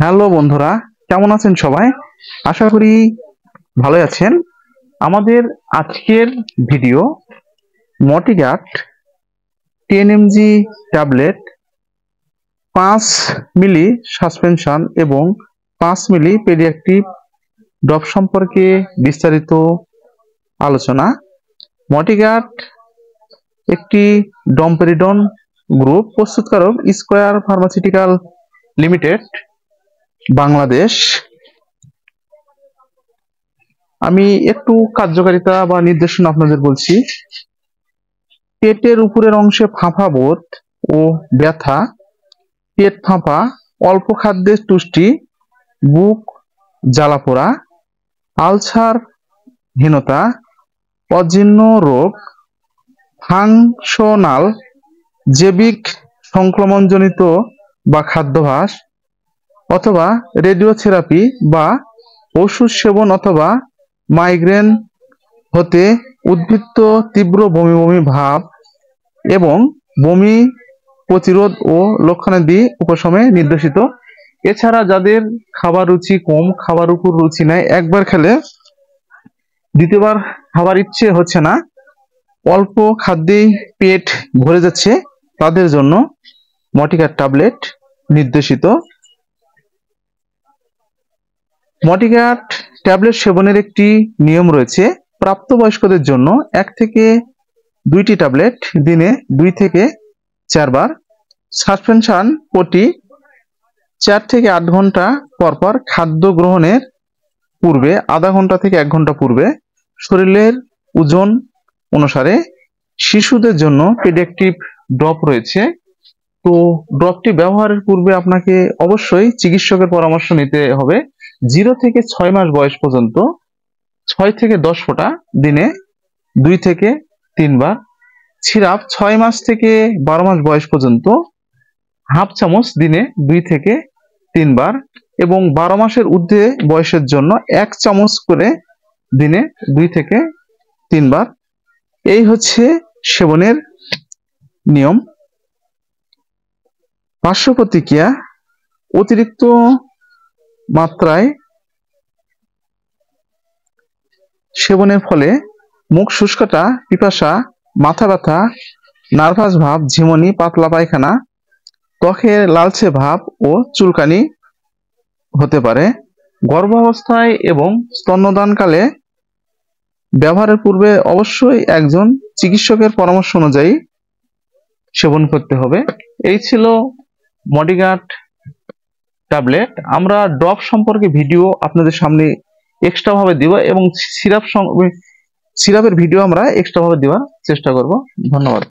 hello বন্ধুরা কেমন আছেন সবাই আশা করি ভালো আছেন আমাদের আজকের video Motigut ten MG tablet পাঁচ মিলি সাসপেনশন এবং পাঁচ মিলি পেডিয়াক্টিভ ড্রপ সম্পর্কে বিস্তারিত আলোচনা মটিগার্ট একটি ডম্পেরিডন গ্রুপ প্রস্তুতকারক স্কোয়ার ফার্মাসিউটিক্যাল লিমিটেড বাংলাদেশ আমি একটু কার্যকারিতা বা নির্দেশনা আপনাদের বলছি পেটের উপরের অংশে ফাঁফা বোধ ও ব্যথা পেট ফাঁপা অল্প খাদ্যের তুষ্টি বুক পোড়া আলসার হীনতা অজীর্ণ রোগ ফাংশনাল জৈবিক সংক্রমণজনিত বা খাদ্যভাস অথবা রেডিওথেরাপি বা ওষুধ সেবন অথবা মাইগ্রেন হতে উদ্বৃত্ত তীব্র বমি বমি ভাব এবং বমি প্রতিরোধ ও লক্ষণাদি উপশমে নির্দেশিত এছাড়া যাদের খাবার রুচি কম খাবার উপর রুচি নেয় একবার খেলে দ্বিতীয়বার খাবার ইচ্ছে হচ্ছে না অল্প খাদ্যেই পেট ভরে যাচ্ছে তাদের জন্য মটিকার ট্যাবলেট নির্দেশিত মটিগার্ড ট্যাবলেট সেবনের একটি নিয়ম রয়েছে প্রাপ্তবয়স্কদের জন্য এক থেকে দুইটি ট্যাবলেট দিনে দুই থেকে চারবার সাসপেনশন প্রতি চার থেকে আট ঘন্টা পরপর খাদ্য গ্রহণের পূর্বে আধা ঘন্টা থেকে এক ঘন্টা পূর্বে শরীরের ওজন অনুসারে শিশুদের জন্য পেডেকটিভ ড্রপ রয়েছে তো ড্রপটি ব্যবহারের পূর্বে আপনাকে অবশ্যই চিকিৎসকের পরামর্শ নিতে হবে জিরো থেকে ছয় মাস বয়স পর্যন্ত ছয় থেকে দশ ফোঁটা দিনে দুই থেকে তিনবার সিরাপ ছয় মাস থেকে বারো মাস বয়স পর্যন্ত হাফ চামচ দিনে দুই থেকে তিনবার এবং বারো মাসের ঊর্ধ্বে বয়সের জন্য এক চামচ করে দিনে দুই থেকে তিনবার এই হচ্ছে সেবনের নিয়ম পার্শ্ব প্রতিক্রিয়া অতিরিক্ত মাত্রায় সেবনের ফলে মুখ শুষ্কতা পিপাসা মাথা ব্যথা নার্ভাস ভাব ঝিমনি পাতলা পায়খানা ত্বকের লালচে ভাব ও চুলকানি হতে পারে গর্ভাবস্থায় এবং স্তন্যদানকালে ব্যবহারের পূর্বে অবশ্যই একজন চিকিৎসকের পরামর্শ অনুযায়ী সেবন করতে হবে এই ছিল মডিগার্ড ট্যাবলেট আমরা ড্রপ সম্পর্কে ভিডিও আপনাদের সামনে এক্সট্রা ভাবে দিব এবং সিরাপ সিরাপের ভিডিও আমরা এক্সট্রা ভাবে দেওয়ার চেষ্টা করব ধন্যবাদ